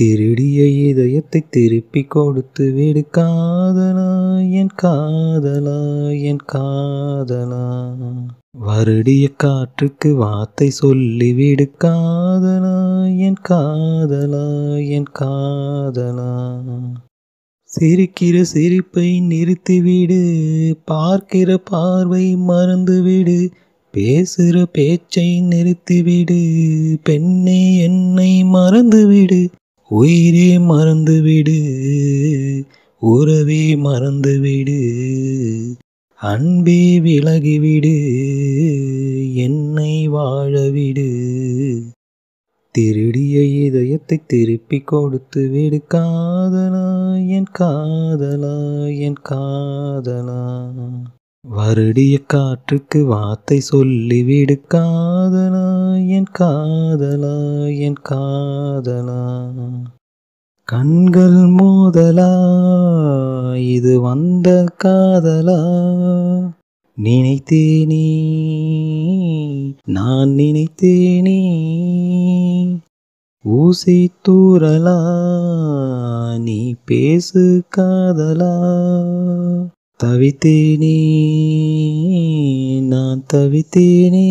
திருடிய இதயத்தை திருப்பி கொடுத்து விடு காதலா என் காதலா என் காதலா வருடிய காற்றுக்கு வார்த்தை சொல்லி விடு காதலா என் காதலா என் காதலா சிரிக்கிற சிரிப்பை நிறுத்திவிடு பார்க்கிற பார்வை மறந்துவிடு பேசுகிற பேச்சை நிறுத்திவிடு பெண்ணே என்னை மறந்துவிடு உயிரே மறந்துவிடு உறவே மறந்துவிடு அன்பே விலகிவிடு என்னை வாழவிடு திருடிய இதயத்தை திருப்பி கொடுத்து விடு காதலா என் காதலா என் காதலா வருடிய காற்றுக்கு வார்த்தை சொல்லிவிடு காதலா என் காதலா என் காதலா கண்கள் மோதலா இது வந்த காதலா நினைத்தேனே நான் நினைத்தேனே ஊசி தூரலா நீ பேசு காதலா தவித்தேனே நான் தவித்தேனே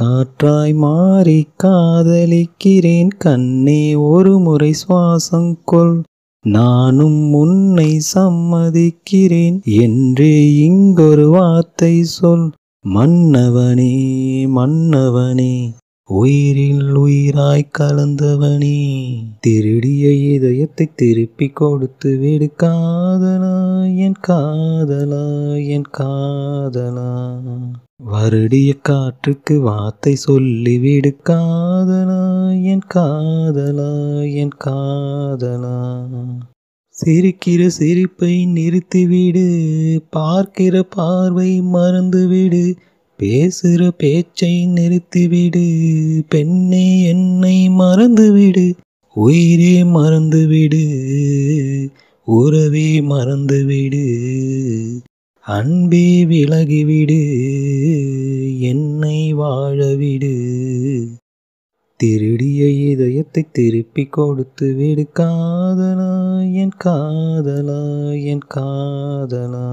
காற்றாய் மாறி காதலிக்கிறேன் கண்ணே ஒரு முறை சுவாசம் கொள் நானும் உன்னை சம்மதிக்கிறேன் என்று இங்கொரு வார்த்தை சொல் மன்னவனே மன்னவனே உயிரில் உயிராய் கலந்தவனே திருடிய இதயத்தை திருப்பி கொடுத்து விடு காதலா என் காதலா என் காதலா வருடிய காற்றுக்கு வார்த்தை சொல்லி விடு காதலா என் காதலா என் காதலா சிரிக்கிற சிரிப்பை நிறுத்திவிடு பார்க்கிற பார்வை மறந்துவிடு பேசுகிற பேச்சை நிறுத்திவிடு பெண்ணே என்னை மறந்துவிடு உயிரே மறந்துவிடு உறவே மறந்துவிடு அன்பே விலகிவிடு என்னை வாழவிடு திருடிய இதயத்தை திருப்பி கொடுத்து விடு காதலா என் காதலா என் காதலா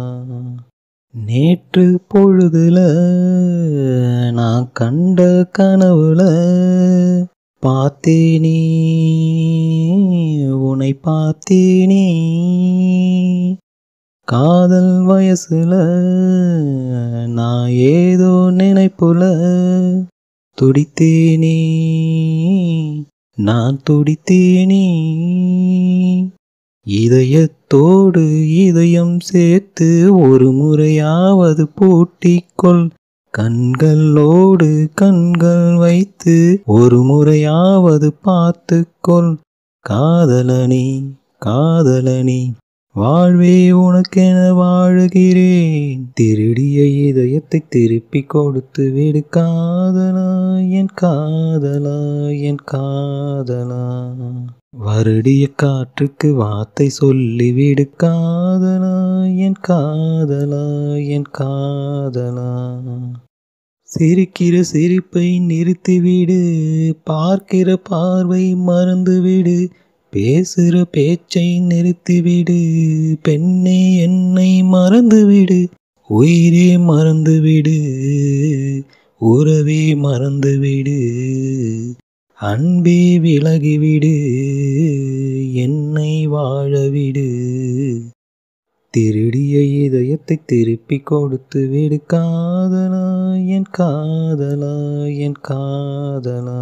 நேற்று பொழுதுல நான் கண்ட கனவுல பார்த்தேனே உனை பார்த்தேனே காதல் வயசுல நான் ஏதோ நினைப்புல துடித்தேனே நான் துடித்தேனே இதயத்தோடு இதயம் சேர்த்து ஒரு முறை அது போட்டிக்கொள் கண்களோடு கண்கள் வைத்து ஒரு முறையாவது பார்த்துக்கொள் காதலனி காதலனி வாழ்வே உனக்கென வாழுகிறேன் திருடிய இதயத்தை திருப்பி கொடுத்து விடு காதலா என் காதலா என் காதலா வருடிய காற்றுக்கு வார்த்தை சொல்லிவிடு காதலா என் காதலா என் காதலா சிரிக்கிற சிரிப்பை நிறுத்திவிடு பார்க்கிற பார்வை மறந்துவிடு பேசுகிற பேச்சை நிறுத்திவிடு பெண்ணே என்னை மறந்துவிடு உயிரே மறந்துவிடு உறவே மறந்துவிடு அன்பே விலகிவிடு என்னை வாழவிடு திருடிய இதயத்தை திருப்பி கொடுத்து விடு காதலா என் காதலா என் காதலா